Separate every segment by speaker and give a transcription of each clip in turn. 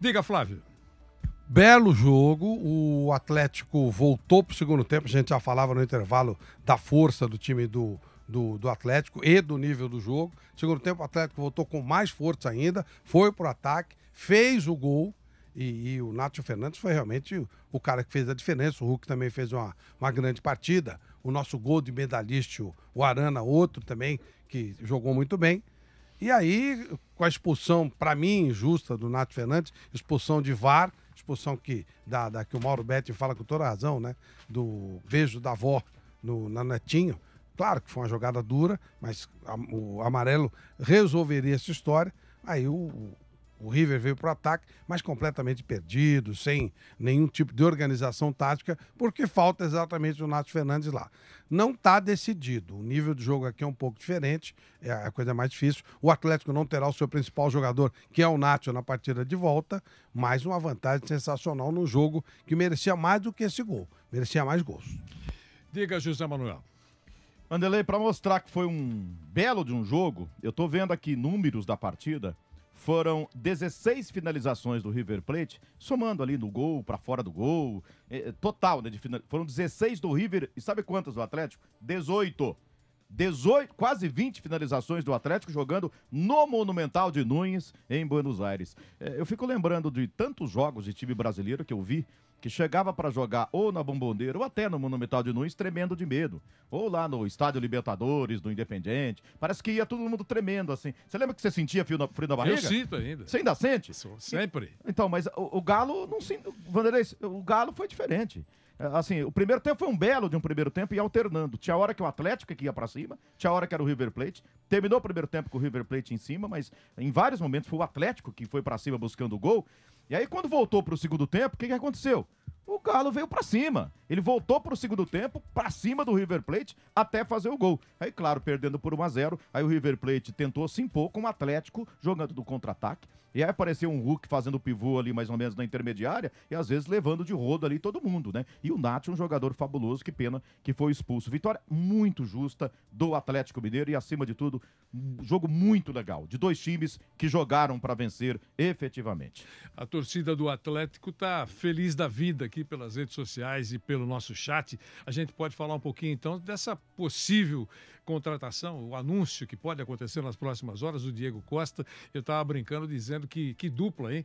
Speaker 1: Diga, Flávio.
Speaker 2: Belo jogo, o Atlético voltou para o segundo tempo, a gente já falava no intervalo da força do time do, do, do, Atlético e do nível do jogo. Segundo tempo, o Atlético voltou com mais força ainda, foi pro ataque, fez o gol. E, e o Nátio Fernandes foi realmente o, o cara que fez a diferença. O Hulk também fez uma, uma grande partida. O nosso gol de medalhista, o Arana, outro também, que jogou muito bem. E aí, com a expulsão, para mim, injusta do Nato Fernandes, expulsão de VAR, expulsão que, da, da que o Mauro Betti fala com toda razão, né? Do beijo da avó no, na Netinho. Claro que foi uma jogada dura, mas a, o amarelo resolveria essa história. Aí o, o River veio para o ataque, mas completamente perdido, sem nenhum tipo de organização tática, porque falta exatamente o Nath Fernandes lá. Não está decidido. O nível de jogo aqui é um pouco diferente, é a coisa mais difícil. O Atlético não terá o seu principal jogador, que é o Nath, na partida de volta, mas uma vantagem sensacional no jogo que merecia mais do que esse gol. Merecia mais gols.
Speaker 1: Diga, José Manuel.
Speaker 3: Mandelei para mostrar que foi um belo de um jogo, eu estou vendo aqui números da partida. Foram 16 finalizações do River Plate, somando ali no gol, para fora do gol, é, é, total, né? De final... Foram 16 do River, e sabe quantas do Atlético? 18. 18, quase 20 finalizações do Atlético jogando no Monumental de Nunes, em Buenos Aires. É, eu fico lembrando de tantos jogos de time brasileiro que eu vi que chegava para jogar ou na Bomboneira ou até no Monumental de Nunes tremendo de medo. Ou lá no Estádio Libertadores, do Independente. Parece que ia todo mundo tremendo, assim. Você lembra que você sentia frio na, frio na barriga? Eu sinto ainda. Você ainda sente? Sou, sempre. E, então, mas o, o Galo não se... Vanderlei, o Galo foi diferente. Assim, o primeiro tempo foi um belo de um primeiro tempo e alternando. Tinha hora que o Atlético que ia para cima, tinha hora que era o River Plate. Terminou o primeiro tempo com o River Plate em cima, mas em vários momentos foi o Atlético que foi para cima buscando o gol. E aí, quando voltou para o segundo tempo, o que, que aconteceu? O Galo veio para cima. Ele voltou para o segundo tempo, para cima do River Plate, até fazer o gol. Aí, claro, perdendo por 1 a 0 aí o River Plate tentou se impor com o Atlético jogando do contra-ataque. E aí apareceu um Hulk fazendo pivô ali, mais ou menos, na intermediária, e às vezes levando de rodo ali todo mundo, né? E o Nath, um jogador fabuloso, que pena que foi expulso. Vitória muito justa do Atlético Mineiro e, acima de tudo, um jogo muito legal, de dois times que jogaram para vencer efetivamente.
Speaker 1: A torcida do Atlético tá feliz da vida aqui pelas redes sociais e pelo pelo nosso chat. A gente pode falar um pouquinho então dessa possível contratação, o anúncio que pode acontecer nas próximas horas, o Diego Costa. Eu estava brincando dizendo que, que dupla, hein?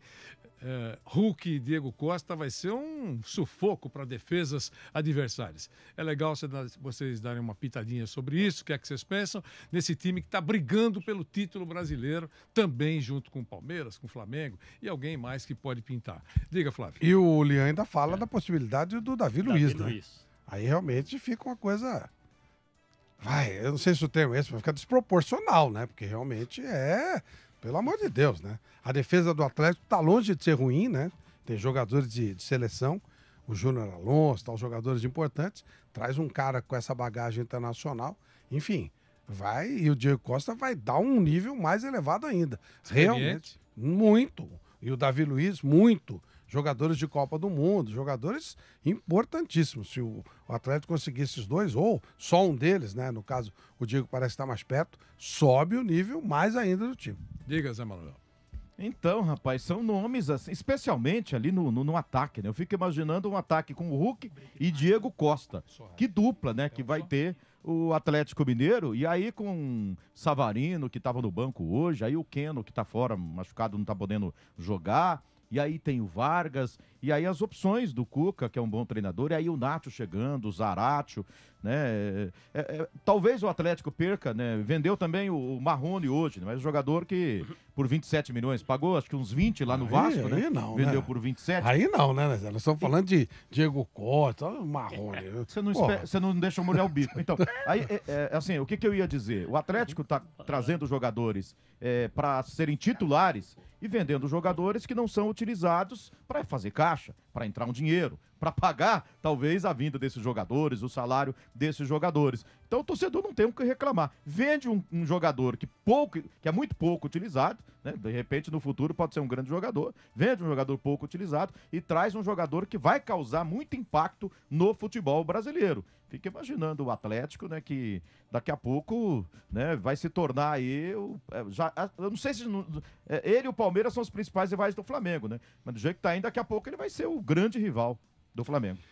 Speaker 1: é, Hulk e Diego Costa vai ser um sufoco para defesas adversárias. É legal vocês darem uma pitadinha sobre isso, o que é que vocês pensam nesse time que está
Speaker 2: brigando pelo título brasileiro, também junto com o
Speaker 1: Palmeiras, com o Flamengo e alguém mais que pode pintar. Diga, Flávio. E
Speaker 2: o Leão ainda fala é. da possibilidade do Davi, Davi Luiz, né? Luiz. Aí realmente fica uma coisa. Vai, eu não sei se o termo é esse, vai ficar desproporcional, né? Porque realmente é pelo amor de Deus, né? A defesa do Atlético está longe de ser ruim, né? Tem jogadores de, de seleção, o Júnior Alonso, tal, jogadores importantes. Traz um cara com essa bagagem internacional. Enfim, vai e o Diego Costa vai dar um nível mais elevado ainda. Realmente, muito. E o Davi Luiz, muito jogadores de Copa do Mundo, jogadores importantíssimos. Se o, o Atlético conseguir esses dois, ou só um deles, né? No caso, o Diego parece estar mais perto, sobe
Speaker 3: o nível mais ainda do time. Diga, Zé Manuel. Então, rapaz, são nomes assim, especialmente ali no, no, no, ataque, né? Eu fico imaginando um ataque com o Hulk e Diego Costa. Que dupla, né? Que é vai ter o Atlético Mineiro. E aí com Savarino, que estava no banco hoje, aí o Keno, que está fora, machucado, não está podendo jogar e aí tem o Vargas, e aí as opções do Cuca, que é um bom treinador, e aí o Nacho chegando, o Zaratio, né? É, é, é talvez o Atlético perca, né? Vendeu também o, Marrone hoje, né? mas o jogador que por 27 milhões. Pagou acho que uns 20 lá no aí, Vasco, né? Aí não, né? Vendeu né? por 27. Aí não, né, Nós estamos falando de Diego Costa, Marrone. Né? Você não, espera, você não deixa molhar o bico. Então, aí, é, é, é, assim, o que, que, eu ia dizer? O Atlético está trazendo jogadores é, para serem titulares e vendendo jogadores que não são utilizados para fazer caixa, para entrar um dinheiro, para pagar talvez a vinda desses jogadores, o salário desses jogadores. Então o torcedor não tem o que reclamar. Vende um, um jogador que pouco, que é muito pouco utilizado, né? De repente no futuro pode ser um grande jogador. Vende um jogador pouco utilizado e traz um jogador que vai causar muito impacto no futebol brasileiro. Fica imaginando o Atlético, né, que daqui a pouco, né, vai se tornar aí o, é, já, eu não sei se é, ele e o Palmeiras são os principais rivais do Flamengo, né? Mas do jeito que tá indo, daqui a pouco ele vai ser o grande rival do Flamengo.